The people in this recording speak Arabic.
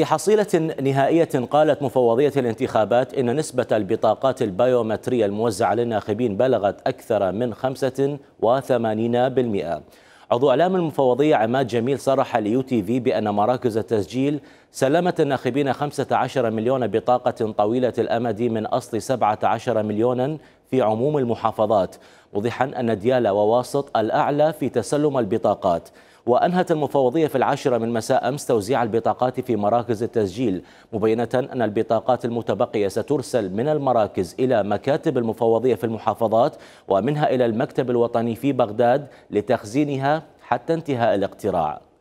في حصيلة نهائية قالت مفوضية الانتخابات إن نسبة البطاقات البيومترية الموزعة للناخبين بلغت أكثر من 85%. عضو إعلام المفوضية عماد جميل صرح ليو تي في بأن مراكز التسجيل سلمت الناخبين 15 مليون بطاقة طويلة الأمد من أصل 17 مليونا في عموم المحافظات موضحا أن ديالى وواسط الأعلى في تسلم البطاقات وأنهت المفوضية في العاشرة من مساء أمس توزيع البطاقات في مراكز التسجيل مبينة أن البطاقات المتبقية سترسل من المراكز إلى مكاتب المفوضية في المحافظات ومنها إلى المكتب الوطني في بغداد لتخزينها حتى انتهاء الاقتراع